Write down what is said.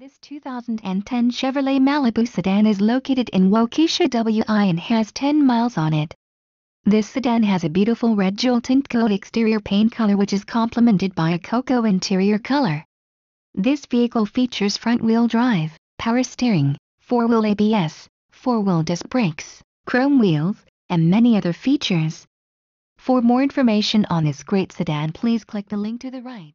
This 2010 Chevrolet Malibu sedan is located in Waukesha, WI and has 10 miles on it. This sedan has a beautiful red jewel tint coat exterior paint color which is complemented by a cocoa interior color. This vehicle features front-wheel drive, power steering, four-wheel ABS, four-wheel disc brakes, chrome wheels, and many other features. For more information on this great sedan please click the link to the right.